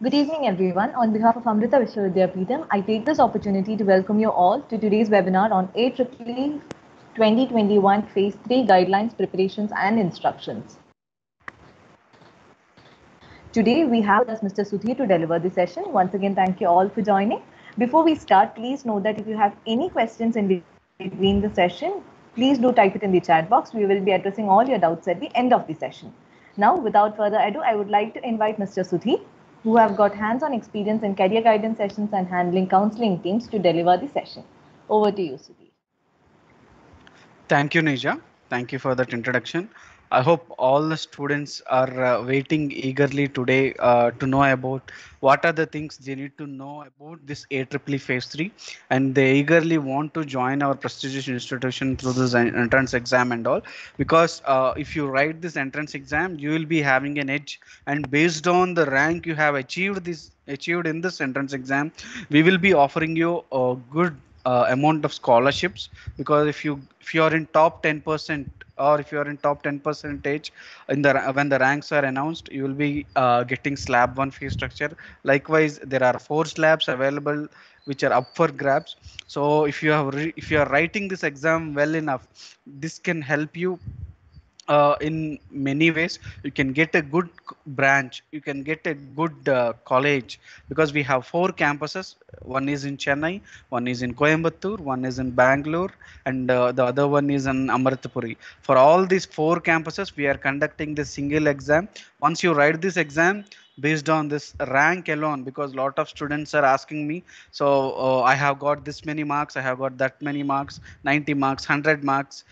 Good evening, everyone. On behalf of Amrita Vishwavidyapitham, I take this opportunity to welcome you all to today's webinar on AEEE 2021 Phase 3 Guidelines, Preparations and Instructions. Today, we have with us Mr. Sudhir to deliver the session. Once again, thank you all for joining. Before we start, please note that if you have any questions in between the session, please do type it in the chat box. We will be addressing all your doubts at the end of the session. Now, without further ado, I would like to invite Mr. Sudhir who have got hands on experience in career guidance sessions and handling counseling teams to deliver the session. Over to you, Sudhir. Thank you, Nija. Thank you for that introduction. I hope all the students are uh, waiting eagerly today uh, to know about what are the things they need to know about this AEEE phase 3 and they eagerly want to join our prestigious institution through this entrance exam and all because uh, if you write this entrance exam you will be having an edge and based on the rank you have achieved this achieved in this entrance exam we will be offering you a good uh, amount of scholarships because if you if you are in top 10 percent or if you are in top 10 percentage in the when the ranks are announced you will be uh, getting slab 1 fee structure likewise there are four slabs available which are up for grabs so if you have if you are writing this exam well enough this can help you uh, in many ways you can get a good branch you can get a good uh, college because we have four campuses one is in chennai one is in coimbatore one is in bangalore and uh, the other one is in amritapuri for all these four campuses we are conducting the single exam once you write this exam based on this rank alone because lot of students are asking me so uh, i have got this many marks i have got that many marks 90 marks 100 marks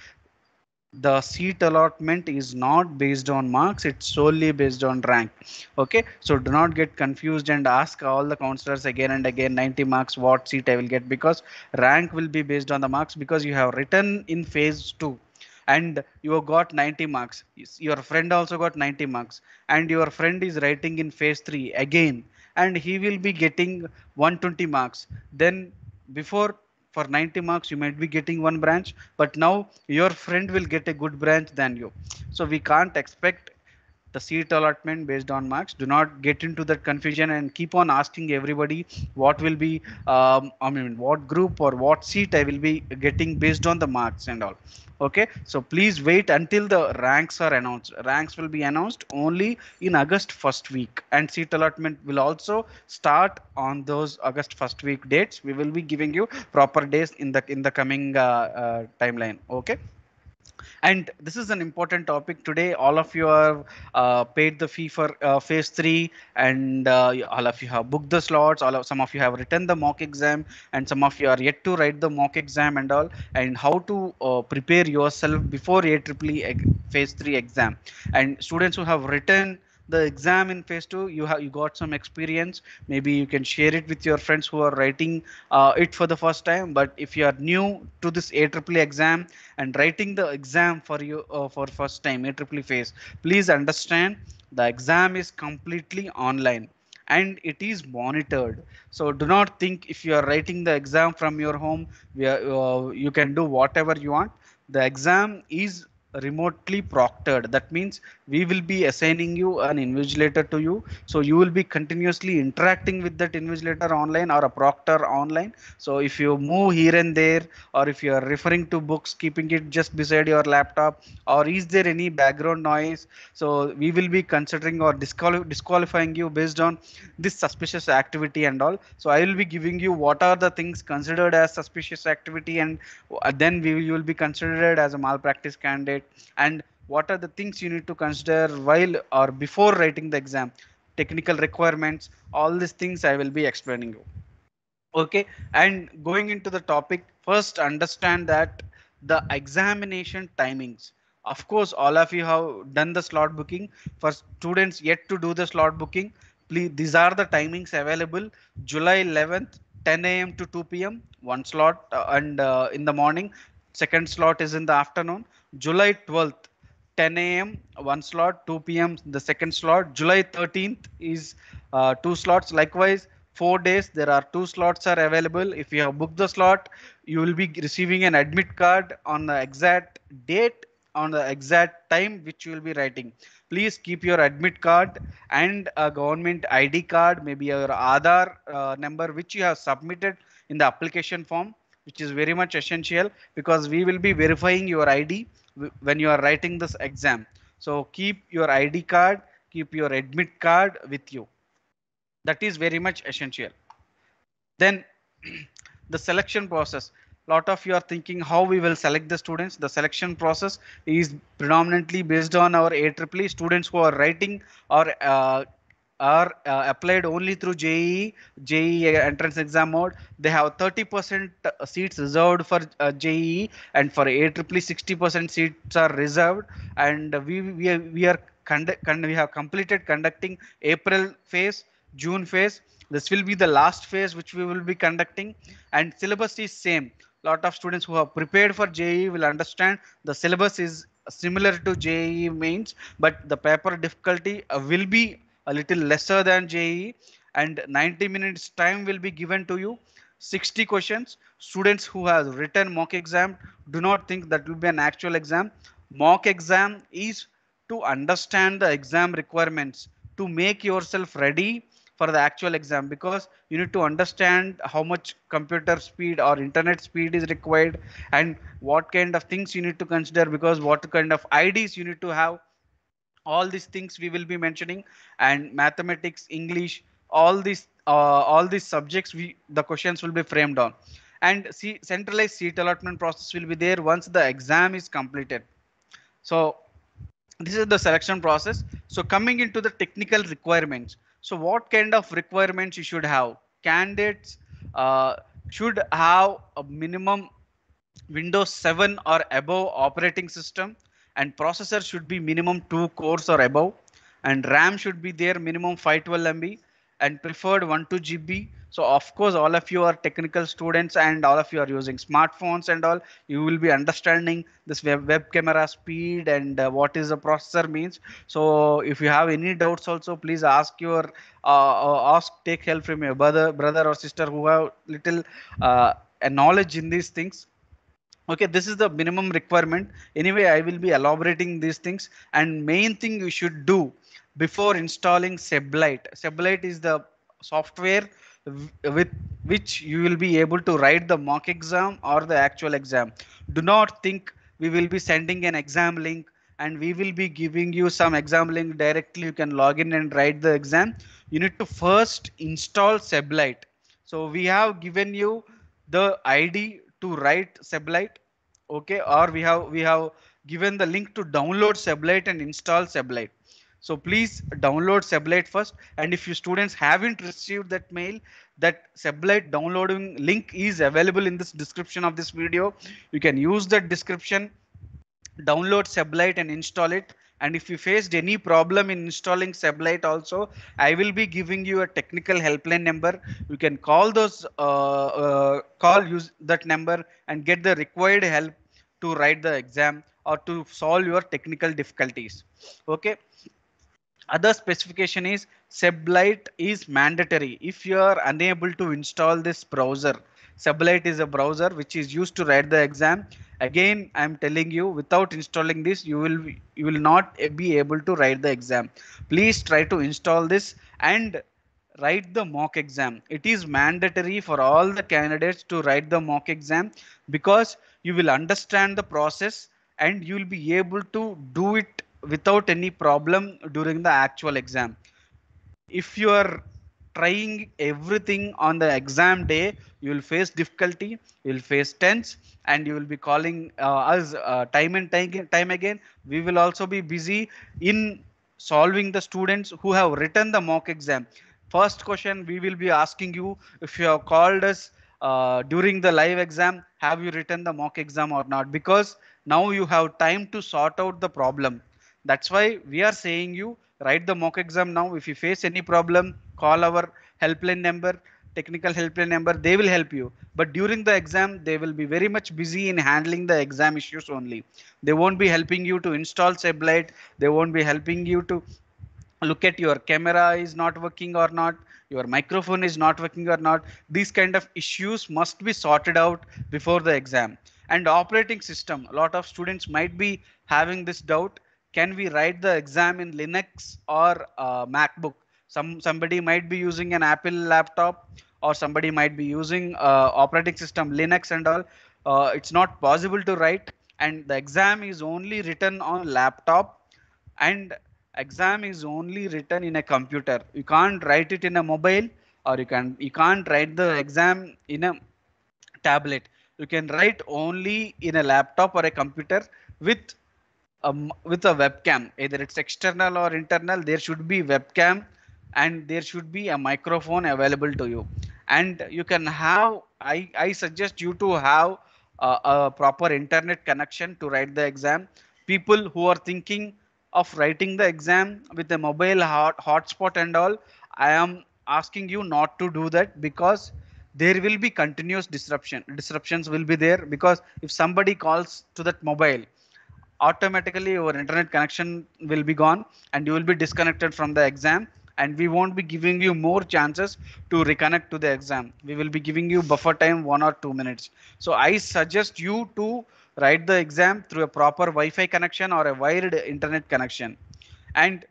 the seat allotment is not based on marks it's solely based on rank okay so do not get confused and ask all the counselors again and again 90 marks what seat i will get because rank will be based on the marks because you have written in phase 2 and you got 90 marks your friend also got 90 marks and your friend is writing in phase 3 again and he will be getting 120 marks then before for 90 marks you might be getting one branch but now your friend will get a good branch than you so we can't expect the seat allotment based on marks. Do not get into that confusion and keep on asking everybody what will be, um, I mean, what group or what seat I will be getting based on the marks and all. Okay, so please wait until the ranks are announced. Ranks will be announced only in August first week and seat allotment will also start on those August first week dates. We will be giving you proper days in the in the coming uh, uh, timeline. Okay. And this is an important topic today. All of you have uh, paid the fee for uh, phase three, and uh, all of you have booked the slots. All of, some of you have written the mock exam, and some of you are yet to write the mock exam and all. And how to uh, prepare yourself before A Triple phase three exam. And students who have written the exam in phase two you have you got some experience maybe you can share it with your friends who are writing uh, it for the first time but if you are new to this AAA exam and writing the exam for you uh, for first time AAA phase please understand the exam is completely online and it is monitored so do not think if you are writing the exam from your home are, uh, you can do whatever you want the exam is remotely proctored. That means we will be assigning you an invigilator to you. So you will be continuously interacting with that invigilator online or a proctor online. So if you move here and there, or if you are referring to books, keeping it just beside your laptop, or is there any background noise? So we will be considering or disqual disqualifying you based on this suspicious activity and all. So I will be giving you what are the things considered as suspicious activity and uh, then we will, you will be considered as a malpractice candidate and what are the things you need to consider while or before writing the exam technical requirements all these things i will be explaining you okay and going into the topic first understand that the examination timings of course all of you have done the slot booking for students yet to do the slot booking please these are the timings available july 11th 10 a.m to 2 p.m one slot uh, and uh, in the morning second slot is in the afternoon July 12th, 10 a.m. one slot, 2 p.m. the second slot. July 13th is uh, two slots. Likewise, four days there are two slots are available. If you have booked the slot, you will be receiving an admit card on the exact date on the exact time which you will be writing. Please keep your admit card and a government ID card, maybe your Aadhaar uh, number which you have submitted in the application form, which is very much essential because we will be verifying your ID when you are writing this exam. So keep your ID card, keep your admit card with you. That is very much essential. Then the selection process. Lot of you are thinking how we will select the students. The selection process is predominantly based on our AEEE students who are writing or uh, are uh, applied only through JE, JE entrance exam mode. They have 30% uh, seats reserved for uh, JE and for AEEE 60% seats are reserved. And we we are, we are we have completed conducting April phase, June phase. This will be the last phase which we will be conducting, and syllabus is same. Lot of students who have prepared for JE will understand the syllabus is similar to JE mains, but the paper difficulty uh, will be a little lesser than JEE and 90 minutes time will be given to you. 60 questions. Students who have written mock exam do not think that will be an actual exam. Mock exam is to understand the exam requirements to make yourself ready for the actual exam because you need to understand how much computer speed or internet speed is required and what kind of things you need to consider because what kind of IDs you need to have all these things we will be mentioning and mathematics english all these uh, all these subjects we the questions will be framed on and see centralized seat allotment process will be there once the exam is completed so this is the selection process so coming into the technical requirements so what kind of requirements you should have candidates uh, should have a minimum windows 7 or above operating system and processor should be minimum two cores or above and ram should be there minimum 512 mb and preferred 1 2 gb so of course all of you are technical students and all of you are using smartphones and all you will be understanding this web, web camera speed and uh, what is the processor means so if you have any doubts also please ask your uh, uh, ask take help from your brother brother or sister who have little uh, knowledge in these things okay this is the minimum requirement anyway i will be elaborating these things and main thing you should do before installing seblite seblite is the software with which you will be able to write the mock exam or the actual exam do not think we will be sending an exam link and we will be giving you some exam link directly you can log in and write the exam you need to first install seblite so we have given you the id to write Sublime, okay or we have we have given the link to download Sublime and install Sublime. so please download Sublime first. And if you students haven't received that mail, that Sublime downloading link is available in this description of this video. You can use that description, download Sublime and install it and if you faced any problem in installing sublight also i will be giving you a technical helpline number you can call those uh, uh, call use that number and get the required help to write the exam or to solve your technical difficulties okay other specification is sublight is mandatory if you are unable to install this browser sublight is a browser which is used to write the exam again i'm telling you without installing this you will you will not be able to write the exam please try to install this and write the mock exam it is mandatory for all the candidates to write the mock exam because you will understand the process and you will be able to do it without any problem during the actual exam if you are trying everything on the exam day you will face difficulty you will face tense and you will be calling uh, us uh, time and time, time again we will also be busy in solving the students who have written the mock exam first question we will be asking you if you have called us uh, during the live exam have you written the mock exam or not because now you have time to sort out the problem that's why we are saying you write the mock exam now if you face any problem call our helpline number, technical helpline number, they will help you. But during the exam, they will be very much busy in handling the exam issues only. They won't be helping you to install Seblite. They won't be helping you to look at your camera is not working or not your microphone is not working or not these kind of issues must be sorted out before the exam and operating system a lot of students might be having this doubt can we write the exam in linux or uh, macbook some somebody might be using an Apple laptop, or somebody might be using uh, operating system Linux and all. Uh, it's not possible to write, and the exam is only written on laptop, and exam is only written in a computer. You can't write it in a mobile, or you can you can't write the exam in a tablet. You can write only in a laptop or a computer with um, with a webcam either it's external or internal there should be webcam and there should be a microphone available to you and you can have i, I suggest you to have a, a proper internet connection to write the exam people who are thinking of writing the exam with a mobile hot, hotspot and all i am asking you not to do that because there will be continuous disruption disruptions will be there because if somebody calls to that mobile automatically your internet connection will be gone and you will be disconnected from the exam and we won't be giving you more chances to reconnect to the exam we will be giving you buffer time one or two minutes so i suggest you to write the exam through a proper wi-fi connection or a wired internet connection and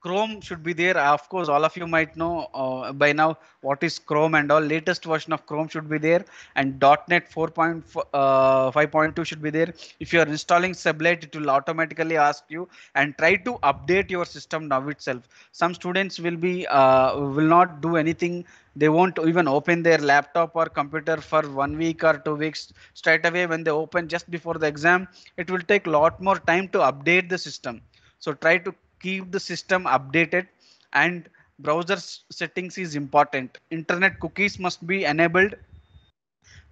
Chrome should be there. Of course, all of you might know uh, by now what is Chrome and all. Latest version of Chrome should be there, and .NET 4.5.2 uh, should be there. If you are installing Sublet, it will automatically ask you and try to update your system now itself. Some students will be uh, will not do anything. They won't even open their laptop or computer for one week or two weeks straight away. When they open just before the exam, it will take a lot more time to update the system. So try to keep the system updated and browser settings is important. Internet cookies must be enabled.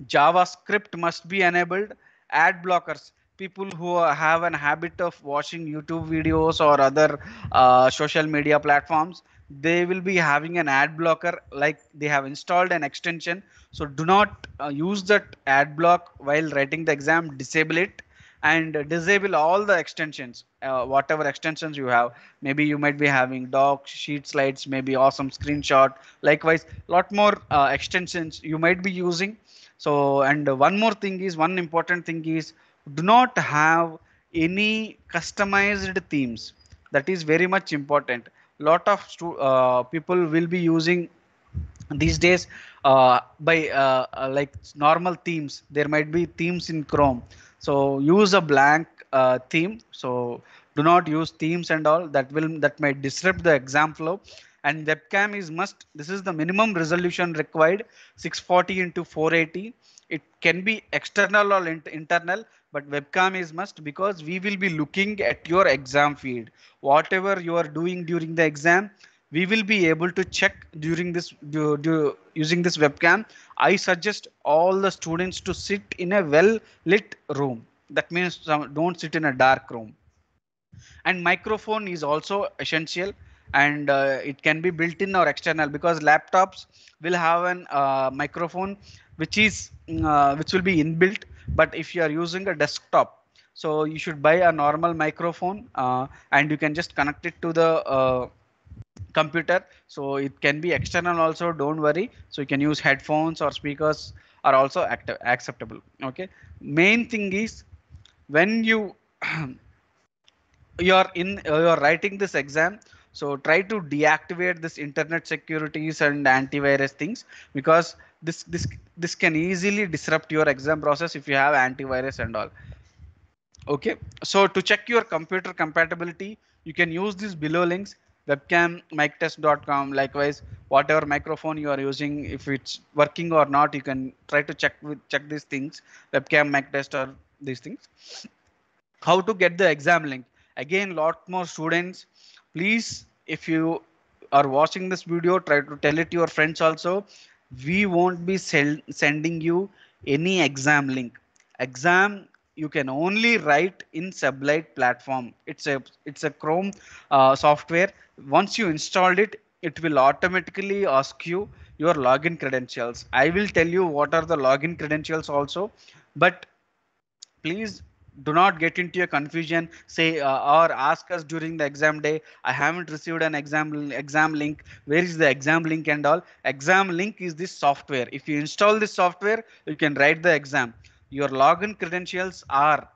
JavaScript must be enabled. Ad blockers. People who have an habit of watching YouTube videos or other uh, social media platforms, they will be having an ad blocker like they have installed an extension. So do not uh, use that ad block while writing the exam. Disable it and disable all the extensions uh, whatever extensions you have maybe you might be having docs sheet slides maybe awesome screenshot likewise lot more uh, extensions you might be using so and one more thing is one important thing is do not have any customized themes that is very much important lot of uh, people will be using these days uh, by uh, uh, like normal themes there might be themes in chrome so use a blank uh, theme. So do not use themes and all that will that may disrupt the exam flow. And webcam is must. This is the minimum resolution required 640 into 480. It can be external or in internal, but webcam is must because we will be looking at your exam feed. Whatever you are doing during the exam, we will be able to check during this do, do, using this webcam i suggest all the students to sit in a well lit room that means don't sit in a dark room and microphone is also essential and uh, it can be built in or external because laptops will have a uh, microphone which is uh, which will be inbuilt but if you are using a desktop so you should buy a normal microphone uh, and you can just connect it to the uh, computer so it can be external also don't worry so you can use headphones or speakers are also active, acceptable okay main thing is when you you are in you are writing this exam so try to deactivate this internet securities and antivirus things because this this this can easily disrupt your exam process if you have antivirus and all okay so to check your computer compatibility you can use these below links webcam likewise whatever microphone you are using if it's working or not you can try to check with check these things webcam mic test or these things how to get the exam link again lot more students please if you are watching this video try to tell it to your friends also we won't be sending you any exam link exam you can only write in Sublight platform. It's a it's a Chrome uh, software. Once you installed it, it will automatically ask you your login credentials. I will tell you what are the login credentials also, but please do not get into a confusion say uh, or ask us during the exam day i haven't received an exam exam link where is the exam link and all exam link is this software if you install this software you can write the exam your login credentials are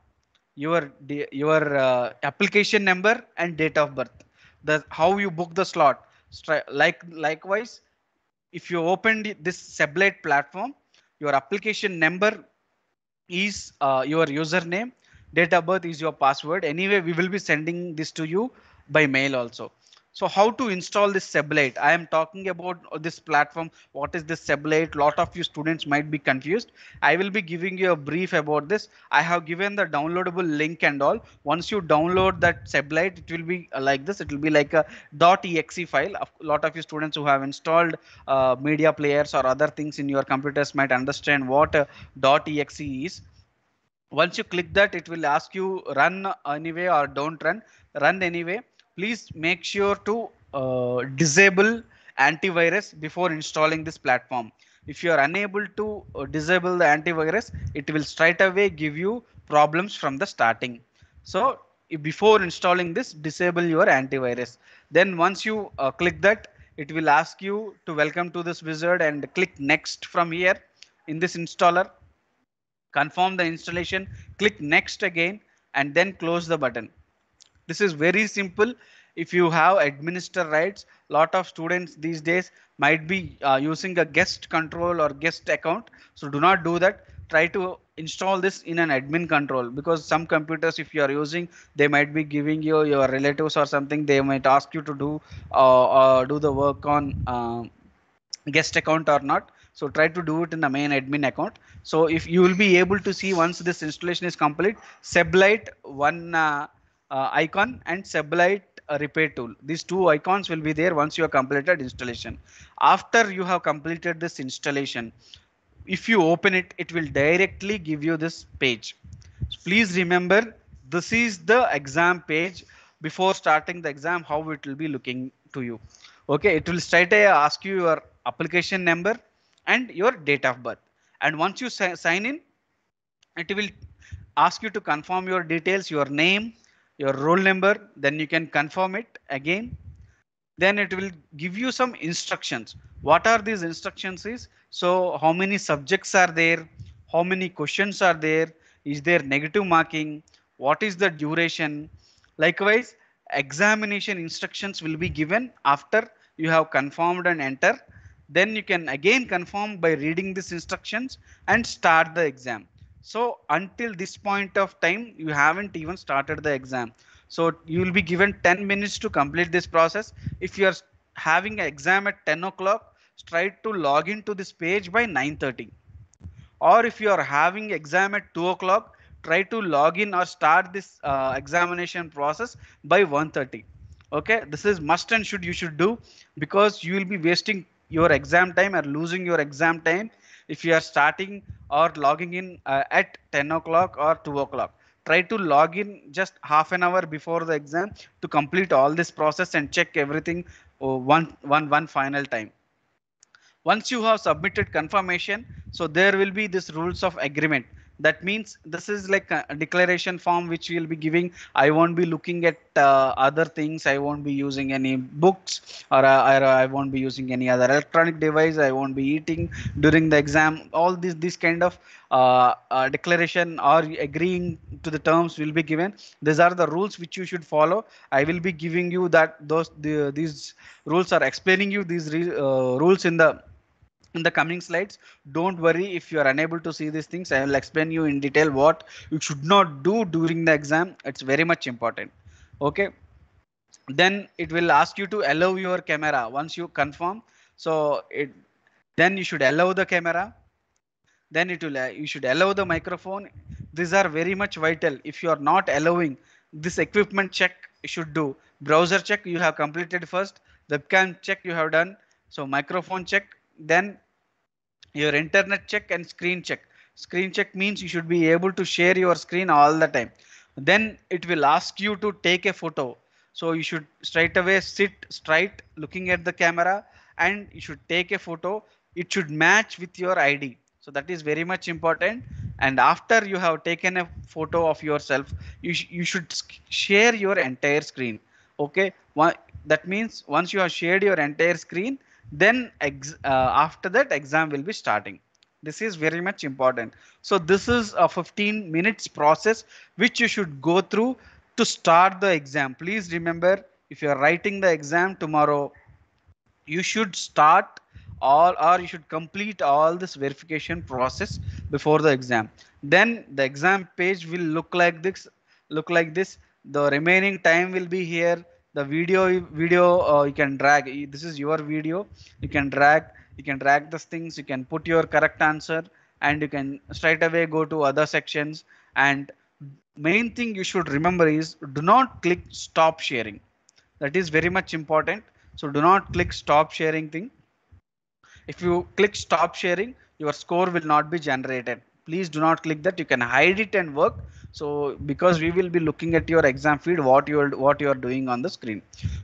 your your uh, application number and date of birth the how you book the slot like likewise if you opened this sublet platform your application number is uh, your username date of birth is your password anyway we will be sending this to you by mail also so how to install this Sebelate? I am talking about this platform. What is this Sebelate? Lot of you students might be confused. I will be giving you a brief about this. I have given the downloadable link and all. Once you download that Sebelate, it will be uh, like this. It will be like a .exe file. A lot of you students who have installed uh, media players or other things in your computers might understand what a .exe is once you click that it will ask you run anyway or don't run run anyway please make sure to uh, disable antivirus before installing this platform. If you are unable to uh, disable the antivirus, it will straight away give you problems from the starting. So before installing this, disable your antivirus. Then once you uh, click that, it will ask you to welcome to this wizard and click next from here in this installer. Confirm the installation, click next again and then close the button. This is very simple. If you have administer rights, lot of students these days might be uh, using a guest control or guest account. So do not do that. Try to install this in an admin control because some computers if you are using they might be giving you your relatives or something they might ask you to do uh, uh do the work on uh, guest account or not so try to do it in the main admin account so if you will be able to see once this installation is complete seblite one uh, uh, icon and satellite uh, repair tool. These two icons will be there once you have completed installation. After you have completed this installation, if you open it, it will directly give you this page. Please remember, this is the exam page. Before starting the exam, how it will be looking to you. Okay, it will straight away ask you your application number and your date of birth. And once you sign in, it will ask you to confirm your details, your name, your roll number then you can confirm it again then it will give you some instructions what are these instructions is so how many subjects are there how many questions are there is there negative marking what is the duration likewise examination instructions will be given after you have confirmed and enter then you can again confirm by reading these instructions and start the exam so until this point of time, you haven't even started the exam. So you will be given 10 minutes to complete this process. If you are having an exam at 10 o'clock, try to log into this page by 9.30. Or if you are having exam at 2 o'clock, try to log in or start this uh, examination process by 1.30. Okay, this is must and should you should do because you will be wasting your exam time or losing your exam time if you are starting or logging in uh, at 10 o'clock or 2 o'clock try to log in just half an hour before the exam to complete all this process and check everything uh, one, one, one final time once you have submitted confirmation so there will be this rules of agreement that means this is like a declaration form which we will be giving i won't be looking at uh, other things i won't be using any books or, uh, or uh, i won't be using any other electronic device i won't be eating during the exam all this this kind of uh, uh, declaration or agreeing to the terms will be given these are the rules which you should follow i will be giving you that those the, these rules are explaining you these uh, rules in the in the coming slides don't worry if you are unable to see these things i will explain you in detail what you should not do during the exam it's very much important okay then it will ask you to allow your camera once you confirm so it then you should allow the camera then it will you should allow the microphone these are very much vital if you are not allowing this equipment check you should do browser check you have completed first webcam check you have done so microphone check then your internet check and screen check. Screen check means you should be able to share your screen all the time. Then it will ask you to take a photo. So you should straight away sit straight looking at the camera and you should take a photo. It should match with your ID. So that is very much important. And after you have taken a photo of yourself, you, sh you should share your entire screen. Okay. One, that means once you have shared your entire screen, then ex- uh, after that exam will be starting this is very much important so this is a 15 minutes process which you should go through to start the exam please remember if you are writing the exam tomorrow you should start all or you should complete all this verification process before the exam then the exam page will look like this look like this the remaining time will be here the video video uh, you can drag this is your video you can drag you can drag these things you can put your correct answer and you can straight away go to other sections and main thing you should remember is do not click stop sharing that is very much important so do not click stop sharing thing if you click stop sharing your score will not be generated please do not click that you can hide it and work so because we will be looking at your exam feed what you are what you are doing on the screen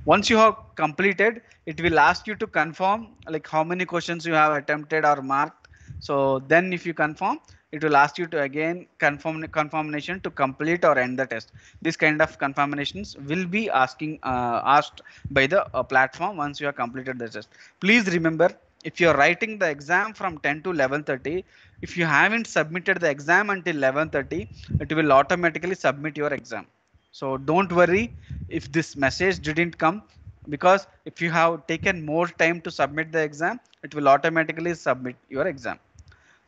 once you have completed it will ask you to confirm like how many questions you have attempted or marked so then if you confirm it will ask you to again confirm confirmation to complete or end the test this kind of confirmations will be asking uh, asked by the uh, platform once you have completed the test please remember if you're writing the exam from 10 to 11.30 if you haven't submitted the exam until 11.30 it will automatically submit your exam so don't worry if this message didn't come because if you have taken more time to submit the exam it will automatically submit your exam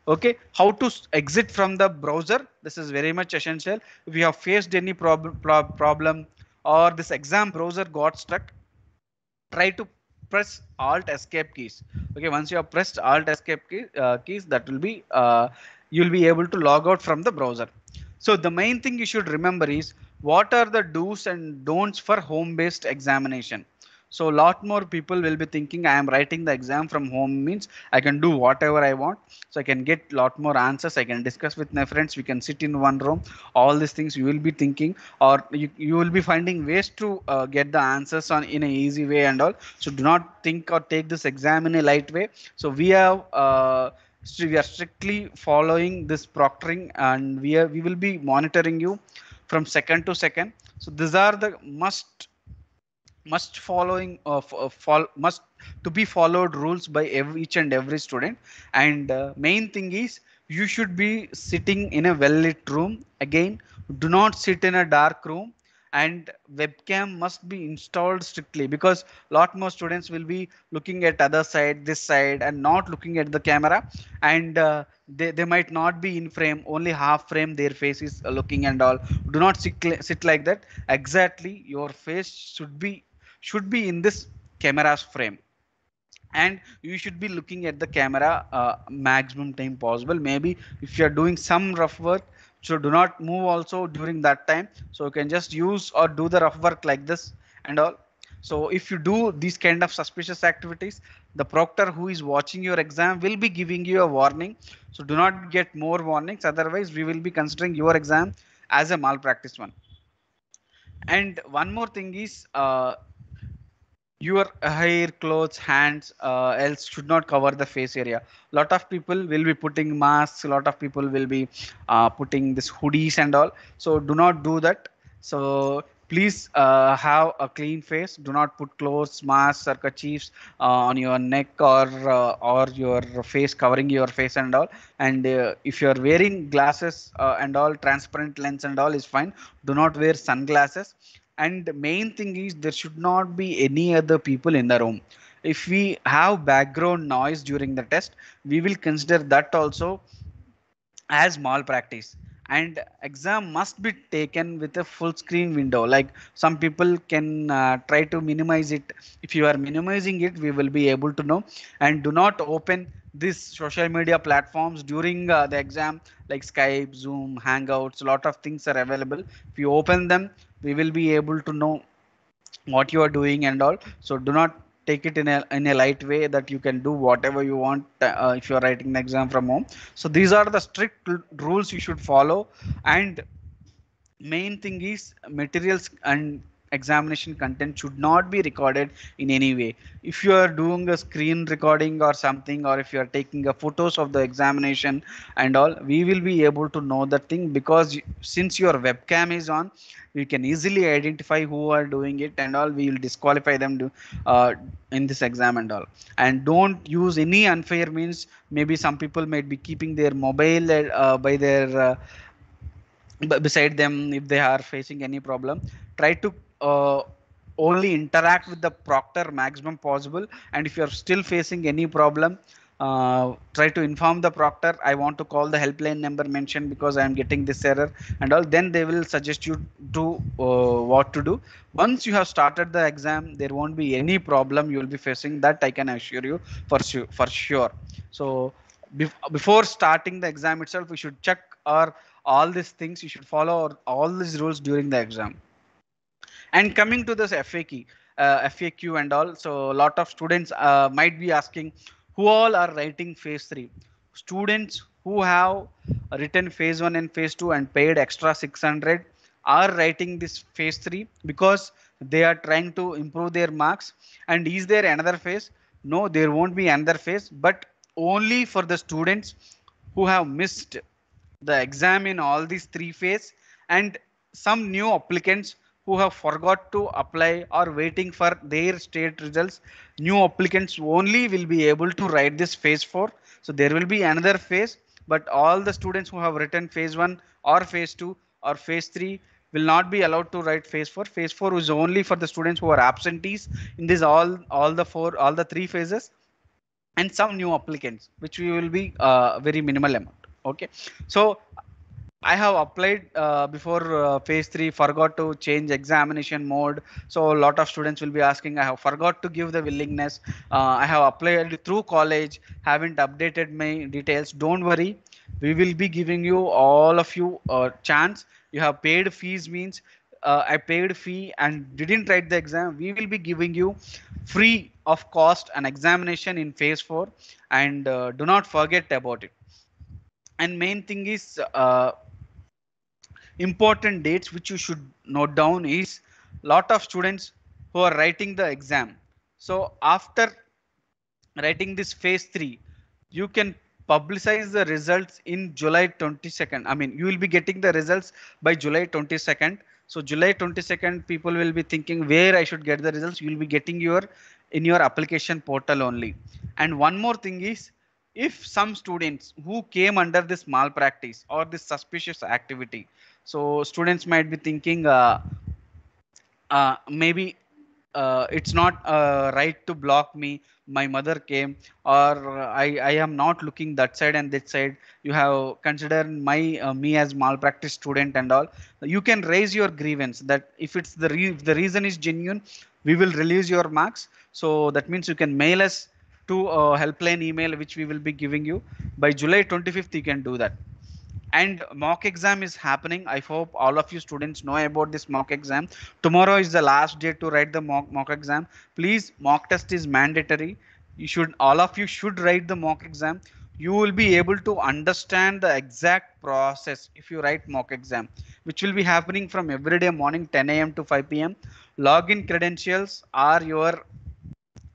okay how to exit from the browser this is very much essential if you have faced any prob, problem or this exam browser got stuck try to press Alt Escape keys. Okay, once you have pressed Alt Escape key, uh, keys, that will be uh, you'll be able to log out from the browser. So the main thing you should remember is what are the do's and don'ts for home-based examination. So a lot more people will be thinking I am writing the exam from home means I can do whatever I want. So I can get lot more answers. I can discuss with my friends. We can sit in one room. All these things you will be thinking or you, you will be finding ways to uh, get the answers on in an easy way and all. So do not think or take this exam in a light way. So we have uh, so we are strictly following this proctoring and we are we will be monitoring you from second to second. So these are the must must following of uh, uh, fol- must to be followed rules by every, each and every student and uh, main thing is you should be sitting in a well lit room again do not sit in a dark room and webcam must be installed strictly because lot more students will be looking at other side this side and not looking at the camera and uh, they, they might not be in frame only half frame their face is uh, looking and all do not sit, sit like that exactly your face should be should be in this camera's frame and you should be looking at the camera uh, maximum time possible maybe if you are doing some rough work so do not move also during that time so you can just use or do the rough work like this and all so if you do these kind of suspicious activities the proctor who is watching your exam will be giving you a warning so do not get more warnings otherwise we will be considering your exam as a malpractice one and one more thing is uh, your hair clothes hands uh, else should not cover the face area lot of people will be putting masks a lot of people will be uh, putting this hoodies and all so do not do that so please uh, have a clean face do not put clothes masks or kerchiefs uh, on your neck or uh, or your face covering your face and all and uh, if you are wearing glasses and all transparent lens and all is fine do not wear sunglasses and the main thing is there should not be any other people in the room if we have background noise during the test we will consider that also as malpractice and exam must be taken with a full screen window like some people can uh, try to minimize it if you are minimizing it we will be able to know and do not open these social media platforms during uh, the exam like skype zoom hangouts a lot of things are available if you open them we will be able to know what you are doing and all so do not take it in a in a light way that you can do whatever you want uh, if you are writing the exam from home so these are the strict rules you should follow and main thing is materials and examination content should not be recorded in any way. If you are doing a screen recording or something, or if you are taking a photos of the examination and all, we will be able to know that thing because since your webcam is on, we can easily identify who are doing it and all we will disqualify them to, uh, in this exam and all and don't use any unfair means maybe some people might be keeping their mobile uh, by their uh, beside them if they are facing any problem try to uh, only interact with the proctor maximum possible and if you're still facing any problem uh, try to inform the proctor i want to call the helpline number mentioned because i am getting this error and all then they will suggest you to uh, what to do once you have started the exam there won't be any problem you will be facing that i can assure you for sure for sure so before starting the exam itself we should check our all these things you should follow all these rules during the exam and coming to this FAQ, uh, FAQ and all, so a lot of students uh, might be asking who all are writing phase three. Students who have written phase one and phase two and paid extra 600 are writing this phase three because they are trying to improve their marks. And is there another phase? No, there won't be another phase, but only for the students who have missed the exam in all these three phase and some new applicants who have forgot to apply or waiting for their state results. New applicants only will be able to write this phase 4. So there will be another phase, but all the students who have written phase 1 or phase 2 or phase 3 will not be allowed to write phase 4 phase 4 is only for the students who are absentees in this all all the four all the three phases and some new applicants which we will be uh, very minimal amount okay so I have applied uh, before uh, phase 3 forgot to change examination mode so a lot of students will be asking I have forgot to give the willingness uh, I have applied through college haven't updated my details don't worry we will be giving you all of you a uh, chance you have paid fees means uh, I paid fee and didn't write the exam we will be giving you free of cost an examination in phase 4 and uh, do not forget about it and main thing is important dates which you should note down is lot of students who are writing the exam. So after writing this phase three, you can publicize the results in July 22nd. I mean, you will be getting the results by July 22nd. So July 22nd, people will be thinking where I should get the results. You will be getting your in your application portal only. And one more thing is if some students who came under this malpractice or this suspicious activity, so students might be thinking uh, uh, maybe uh, it's not uh, right to block me my mother came or i i am not looking that side and that side you have considered my uh, me as malpractice student and all you can raise your grievance that if it's the re- if the reason is genuine we will release your marks so that means you can mail us to a helpline email which we will be giving you by july 25th you can do that and mock exam is happening i hope all of you students know about this mock exam tomorrow is the last day to write the mock mock exam please mock test is mandatory you should all of you should write the mock exam you will be able to understand the exact process if you write mock exam which will be happening from every day morning 10 a.m to 5 p.m login credentials are your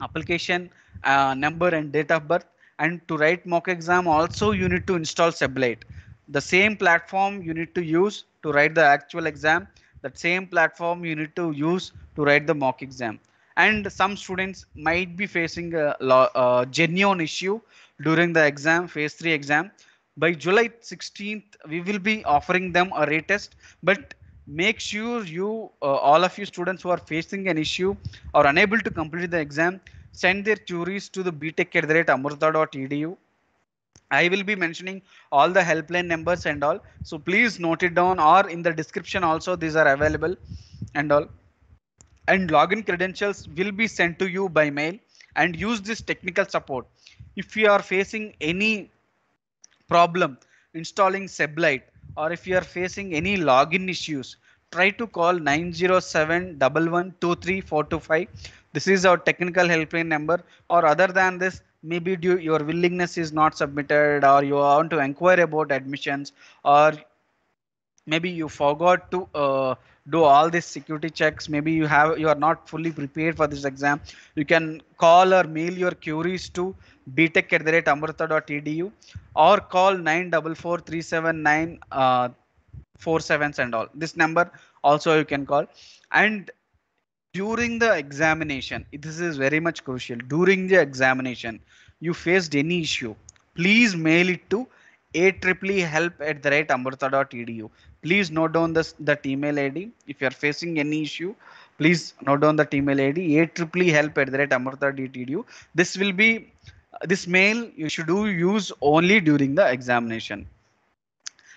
application uh, number and date of birth and to write mock exam also you need to install sublate the same platform you need to use to write the actual exam that same platform you need to use to write the mock exam and some students might be facing a, a genuine issue during the exam phase 3 exam by july 16th we will be offering them a retest but make sure you uh, all of you students who are facing an issue or unable to complete the exam send their queries to the btech at I will be mentioning all the helpline numbers and all. So please note it down or in the description also these are available and all. And login credentials will be sent to you by mail and use this technical support. If you are facing any problem installing Seblight or if you are facing any login issues, try to call 907 11 This is our technical helpline number or other than this, maybe due, your willingness is not submitted or you want to inquire about admissions or maybe you forgot to uh, do all these security checks maybe you have you are not fully prepared for this exam you can call or mail your queries to btech at the rate amrita.edu or call 944 uh, 47 and all this number also you can call and during the examination this is very much crucial during the examination you faced any issue please mail it to a triple help at the rate amrita.edu please note down this that email id if you are facing any issue please note down the email id a triple help at the rate amrita.edu this will be this mail you should do use only during the examination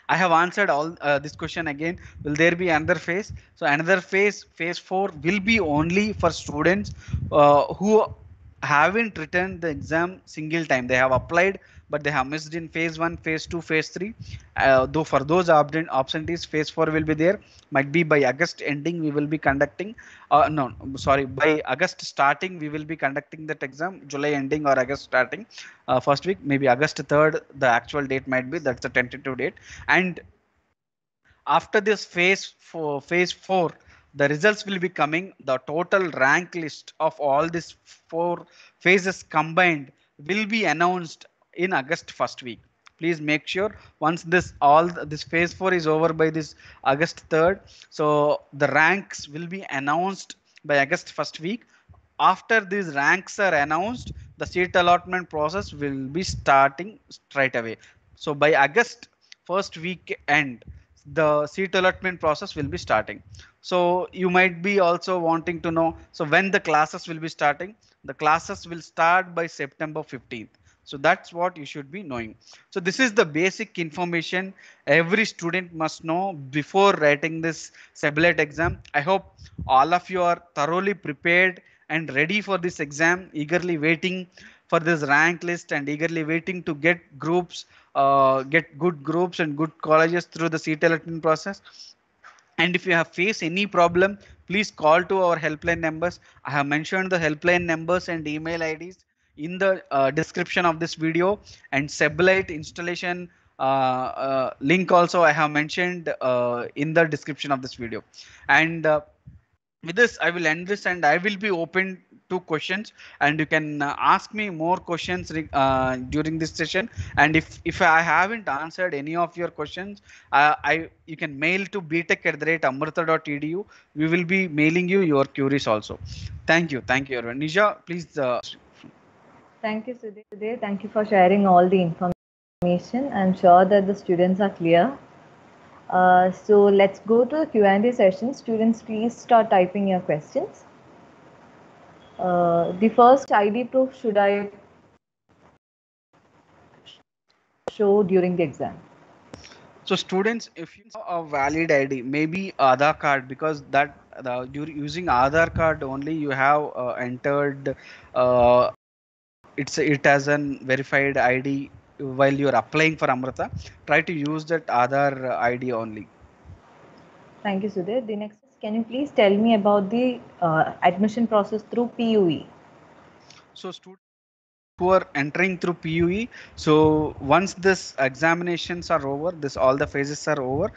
I have answered all uh, this question again. Will there be another phase? So another phase, phase four, will be only for students uh, who haven't written the exam single time. They have applied but they have missed in phase 1 phase 2 phase 3 uh, though for those absentees phase 4 will be there might be by august ending we will be conducting uh, no sorry by august starting we will be conducting that exam july ending or august starting uh, first week maybe august 3rd the actual date might be that's the tentative date and after this phase four, phase 4 the results will be coming the total rank list of all these four phases combined will be announced in August first week. Please make sure once this all this phase four is over by this August 3rd. So the ranks will be announced by August first week. After these ranks are announced, the seat allotment process will be starting straight away. So by August first week end, the seat allotment process will be starting. So you might be also wanting to know, so when the classes will be starting? The classes will start by September 15th. So that's what you should be knowing. So this is the basic information every student must know before writing this Sebelet exam. I hope all of you are thoroughly prepared and ready for this exam, eagerly waiting for this rank list and eagerly waiting to get groups, uh, get good groups and good colleges through the CTEL process. And if you have faced any problem, please call to our helpline numbers. I have mentioned the helpline numbers and email IDs in the uh, description of this video and Sebelite installation uh, uh, link also I have mentioned uh, in the description of this video. And uh, with this, I will end this and I will be open to questions and you can uh, ask me more questions during this session. And if, if I haven't answered any of your questions, I you can mail to btech at the We will be mailing you your queries also. Thank you. Thank you, everyone. Nisha, please. Thank you, Sudhir. Thank you for sharing all the information. I'm sure that the students are clear. Uh, so let's go to the Q&A session. Students, please start typing your questions. Uh, the first ID proof should I show during the exam? So students, if you have a valid ID, maybe Aadhaar card, because that the, uh, using Aadhaar card only you have uh, entered uh, it's it has an verified id while you're applying for amrita try to use that other id only thank you sudhir the next can you please tell me about the uh, admission process through pue so students who are entering through PUE. So once this examinations are over, this all the phases are over.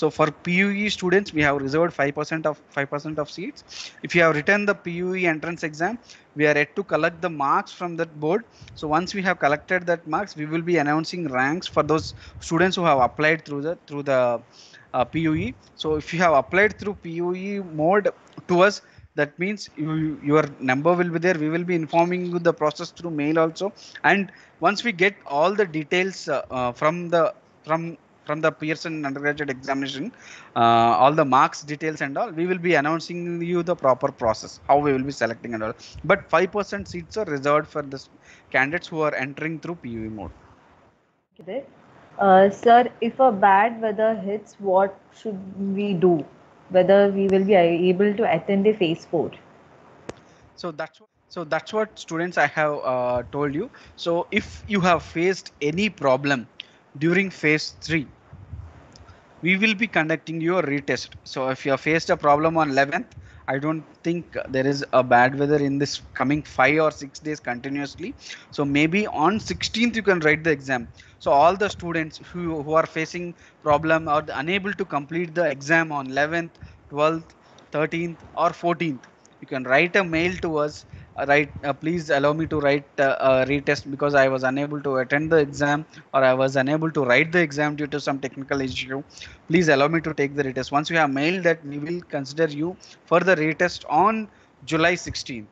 So for PUE students, we have reserved 5% of 5% of seats. If you have written the PUE entrance exam, we are yet to collect the marks from that board. So once we have collected that marks, we will be announcing ranks for those students who have applied through the through the uh, PUE. So if you have applied through PUE mode to us, that means you, your number will be there we will be informing you the process through mail also and once we get all the details uh, uh, from the from from the Pearson undergraduate examination, uh, all the marks details and all, we will be announcing you the proper process, how we will be selecting and all. But 5% seats are reserved for the candidates who are entering through PUE mode. Okay. Uh, sir, if a bad weather hits, what should we do? Whether we will be able to attend the phase four? So that's what so that's what students i have uh, told you so if you have faced any problem during phase 3 we will be conducting your retest. So if you faced a problem on 11th, I don't think there is a bad weather in this coming five or six days continuously. So maybe on 16th you can write the exam. So all the students who, who are facing problem or unable to complete the exam on 11th, 12th, 13th or 14th, you can write a mail to us write uh, please allow me to write uh, a retest because i was unable to attend the exam or i was unable to write the exam due to some technical issue please allow me to take the retest once you have mailed that we will consider you for the retest on july 16th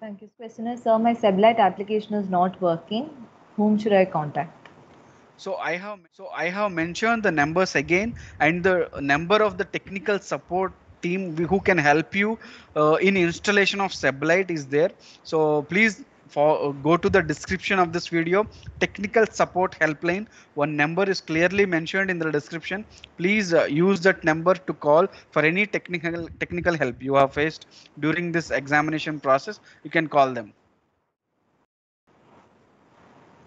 thank you questioner sir my satellite application is not working whom should i contact so i have so i have mentioned the numbers again and the number of the technical support team who can help you uh, in installation of Sublight is there. So please for uh, go to the description of this video technical support helpline one number is clearly mentioned in the description please uh, use that number to call for any technical technical help you have faced during this examination process you can call them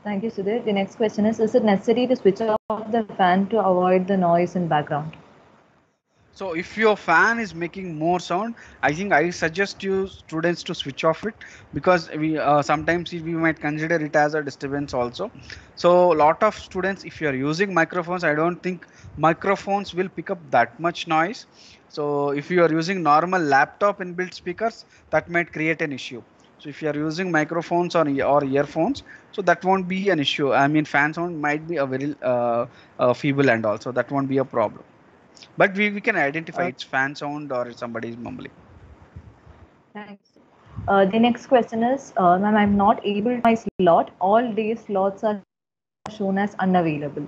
thank you sudhir the next question is is it necessary to switch off the fan to avoid the noise in background so if your fan is making more sound, I think I suggest you students to switch off it because we uh, sometimes we might consider it as a disturbance also. So lot of students, if you are using microphones, I don't think microphones will pick up that much noise. So if you are using normal laptop inbuilt speakers, that might create an issue. So if you are using microphones or or earphones, so that won't be an issue. I mean, fan sound might be a very uh, uh, feeble and also that won't be a problem. But we, we can identify uh, it's fan sound or somebody's mumbling. Thanks. Uh, the next question is, uh, ma'am, I'm not able to my slot. All day slots are shown as unavailable.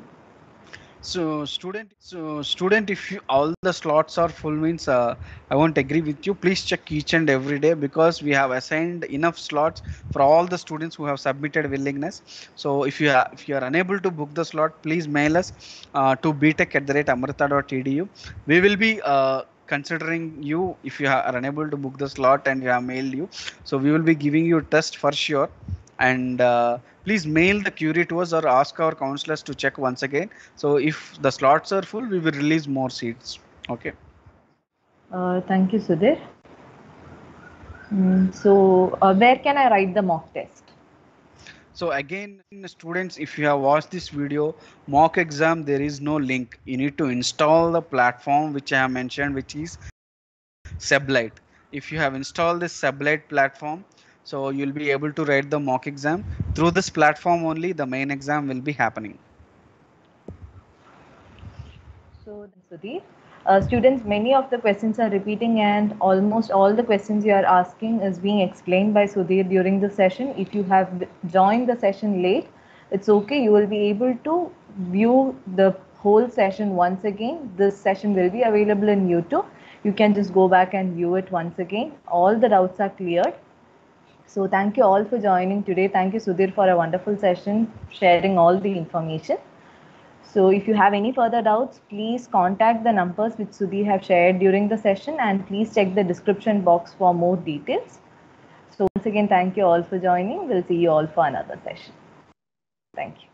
So student, so student, if you, all the slots are full means uh, I won't agree with you. Please check each and every day because we have assigned enough slots for all the students who have submitted willingness. So if you are if you are unable to book the slot, please mail us uh, to btech at the rate amrita.edu. We will be uh, considering you if you are unable to book the slot and we have mailed you. So we will be giving you test for sure and. Uh, please mail the query to us or ask our counselors to check once again. So if the slots are full, we will release more seats. Okay. Uh, thank you, Sudhir. Mm, so uh, where can I write the mock test? So again, students, if you have watched this video, mock exam, there is no link. You need to install the platform which I have mentioned, which is Sublight. If you have installed this Sublight platform, so you'll be able to write the mock exam. Through this platform only, the main exam will be happening. So, Sudhir, uh, students, many of the questions are repeating and almost all the questions you are asking is being explained by Sudhir during the session. If you have joined the session late, it's okay. You will be able to view the whole session once again. This session will be available in YouTube. You can just go back and view it once again. All the doubts are cleared. So thank you all for joining today. Thank you, Sudhir, for a wonderful session, sharing all the information. So if you have any further doubts, please contact the numbers which Sudhir have shared during the session and please check the description box for more details. So once again, thank you all for joining. We'll see you all for another session. Thank you.